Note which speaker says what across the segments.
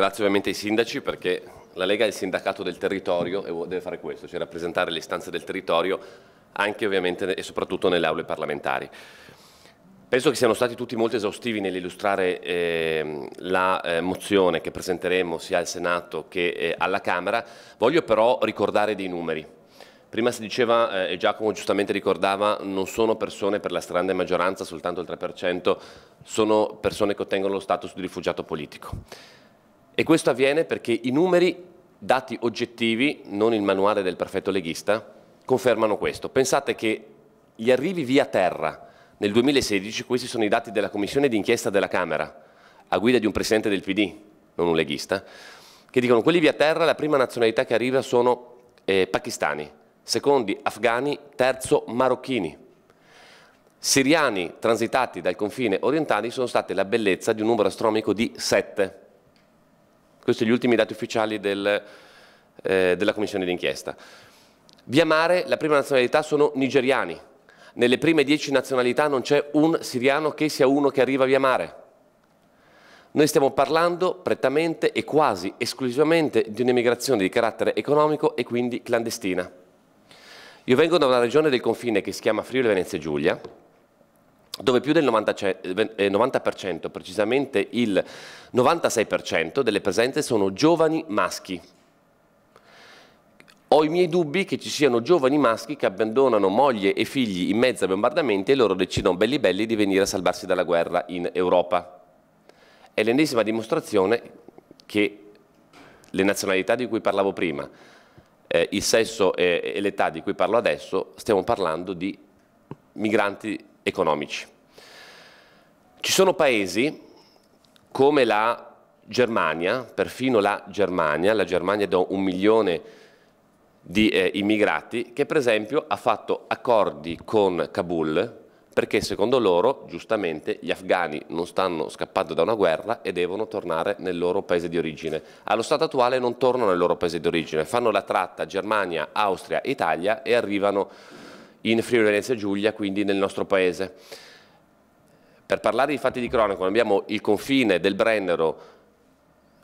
Speaker 1: Grazie ovviamente ai sindaci perché la Lega è il sindacato del territorio e deve fare questo, cioè rappresentare le istanze del territorio anche ovviamente e soprattutto nelle aule parlamentari. Penso che siano stati tutti molto esaustivi nell'illustrare eh, la eh, mozione che presenteremo sia al Senato che eh, alla Camera. Voglio però ricordare dei numeri. Prima si diceva, eh, e Giacomo giustamente ricordava, non sono persone per la stragrande maggioranza, soltanto il 3%, sono persone che ottengono lo status di rifugiato politico. E questo avviene perché i numeri, dati oggettivi, non il manuale del perfetto leghista, confermano questo. Pensate che gli arrivi via terra nel 2016, questi sono i dati della commissione d'inchiesta della Camera, a guida di un presidente del PD, non un leghista, che dicono quelli via terra la prima nazionalità che arriva sono eh, pakistani, secondi afghani, terzo marocchini. Siriani transitati dal confine orientale sono stati la bellezza di un numero astronomico di 7. Questi sono gli ultimi dati ufficiali del, eh, della commissione d'inchiesta. Via mare la prima nazionalità sono nigeriani. Nelle prime dieci nazionalità non c'è un siriano che sia uno che arriva via mare. Noi stiamo parlando prettamente e quasi esclusivamente di un'emigrazione di carattere economico e quindi clandestina. Io vengo da una regione del confine che si chiama Friuli Venezia Giulia, dove più del 90%, eh, precisamente il 96% delle presenze sono giovani maschi. Ho i miei dubbi che ci siano giovani maschi che abbandonano moglie e figli in mezzo a bombardamenti e loro decidono belli belli di venire a salvarsi dalla guerra in Europa. È l'ennesima dimostrazione che le nazionalità di cui parlavo prima, eh, il sesso e, e l'età di cui parlo adesso, stiamo parlando di migranti economici. Ci sono paesi come la Germania, perfino la Germania, la Germania da un milione di eh, immigrati, che per esempio ha fatto accordi con Kabul perché secondo loro, giustamente, gli afghani non stanno scappando da una guerra e devono tornare nel loro paese di origine. Allo stato attuale non tornano nel loro paese di origine, fanno la tratta Germania, Austria, Italia e arrivano in Friuli Venezia Giulia, quindi nel nostro paese. Per parlare di fatti di cronaca, abbiamo il confine del Brennero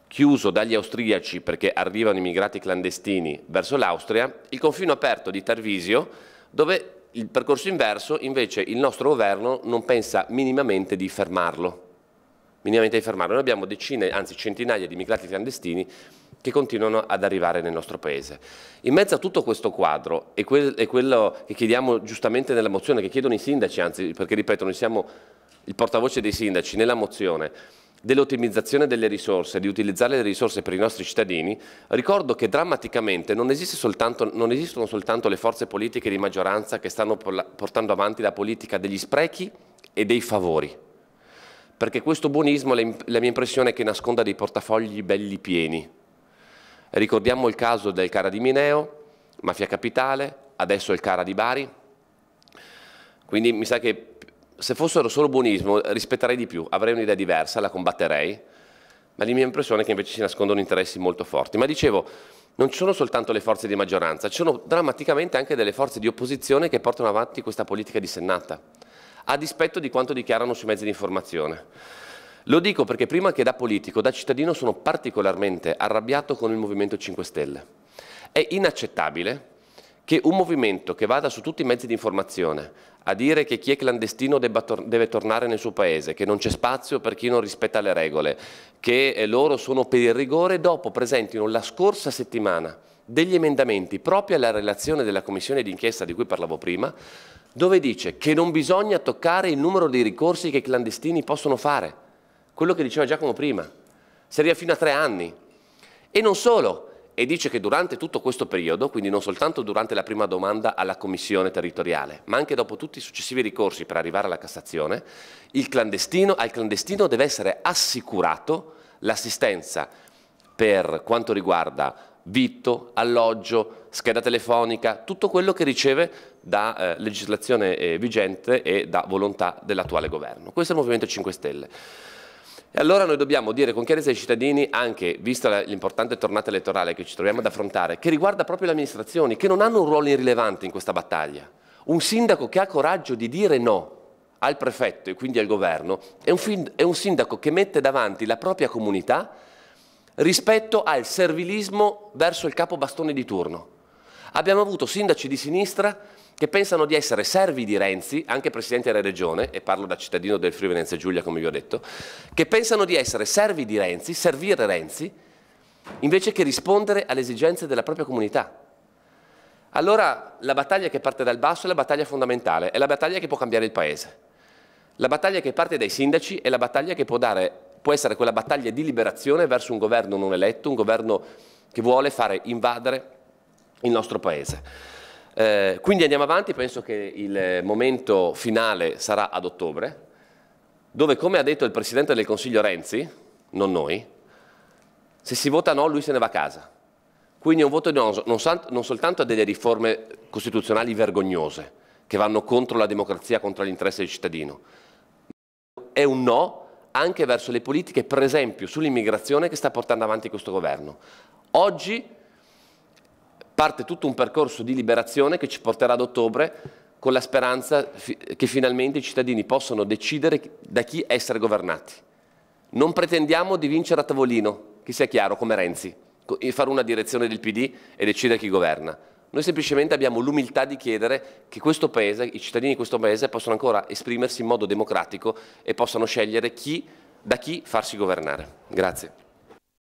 Speaker 1: chiuso dagli austriaci perché arrivano immigrati clandestini verso l'Austria, il confine aperto di Tarvisio, dove il percorso inverso invece il nostro governo non pensa minimamente di fermarlo. Minimamente di fermarlo. Noi abbiamo decine, anzi centinaia di immigrati clandestini che continuano ad arrivare nel nostro Paese. In mezzo a tutto questo quadro e, quel, quello che chiediamo giustamente nella mozione, che chiedono i sindaci, anzi perché ripeto noi siamo il portavoce dei sindaci nella mozione, dell'ottimizzazione delle risorse, di utilizzare le risorse per i nostri cittadini, ricordo che drammaticamente non, esiste soltanto, non esistono soltanto le forze politiche di maggioranza che stanno portando avanti la politica degli sprechi e dei favori. Perché questo buonismo, la mia impressione è che nasconda dei portafogli belli pieni, Ricordiamo il caso del Cara di Mineo, Mafia Capitale, adesso il Cara di Bari. Quindi mi sa che se fossero solo buonismo rispetterei di più, avrei un'idea diversa, la combatterei, ma la mia impressione è che invece si nascondono interessi molto forti. Ma dicevo, non ci sono soltanto le forze di maggioranza, ci sono drammaticamente anche delle forze di opposizione che portano avanti questa politica dissennata, a dispetto di quanto dichiarano sui mezzi di informazione. Lo dico perché prima che da politico, da cittadino sono particolarmente arrabbiato con il Movimento 5 Stelle. È inaccettabile che un movimento che vada su tutti i mezzi di informazione a dire che chi è clandestino tor deve tornare nel suo paese, che non c'è spazio per chi non rispetta le regole, che eh, loro sono per il rigore, dopo presentino la scorsa settimana degli emendamenti proprio alla relazione della commissione d'inchiesta di cui parlavo prima, dove dice che non bisogna toccare il numero di ricorsi che i clandestini possono fare quello che diceva Giacomo prima, si arriva fino a tre anni. E non solo, e dice che durante tutto questo periodo, quindi non soltanto durante la prima domanda alla commissione territoriale, ma anche dopo tutti i successivi ricorsi per arrivare alla Cassazione, clandestino, al clandestino deve essere assicurato l'assistenza per quanto riguarda vitto, alloggio, scheda telefonica, tutto quello che riceve da eh, legislazione eh, vigente e da volontà dell'attuale governo. Questo è il Movimento 5 Stelle. E allora noi dobbiamo dire con chiarezza ai cittadini, anche vista l'importante tornata elettorale che ci troviamo ad affrontare, che riguarda proprio le amministrazioni, che non hanno un ruolo irrilevante in questa battaglia. Un sindaco che ha coraggio di dire no al prefetto e quindi al governo è un, è un sindaco che mette davanti la propria comunità rispetto al servilismo verso il capo bastone di turno abbiamo avuto sindaci di sinistra che pensano di essere servi di Renzi, anche presidente della regione, e parlo da cittadino del Friuli Venezia Giulia come vi ho detto, che pensano di essere servi di Renzi, servire Renzi, invece che rispondere alle esigenze della propria comunità. Allora la battaglia che parte dal basso è la battaglia fondamentale, è la battaglia che può cambiare il paese. La battaglia che parte dai sindaci è la battaglia che può, dare, può essere quella battaglia di liberazione verso un governo non eletto, un governo che vuole fare invadere il nostro Paese. Eh, quindi andiamo avanti, penso che il momento finale sarà ad ottobre, dove come ha detto il Presidente del Consiglio Renzi, non noi, se si vota no lui se ne va a casa. Quindi è un voto di no non, non soltanto a delle riforme costituzionali vergognose, che vanno contro la democrazia, contro l'interesse del cittadino, è un no anche verso le politiche, per esempio, sull'immigrazione che sta portando avanti questo governo. Oggi parte tutto un percorso di liberazione che ci porterà ad ottobre con la speranza che finalmente i cittadini possano decidere da chi essere governati. Non pretendiamo di vincere a tavolino, che sia chiaro, come Renzi, fare una direzione del PD e decidere chi governa. Noi semplicemente abbiamo l'umiltà di chiedere che questo paese, i cittadini di questo paese possano ancora esprimersi in modo democratico e possano scegliere chi, da chi farsi governare. Grazie.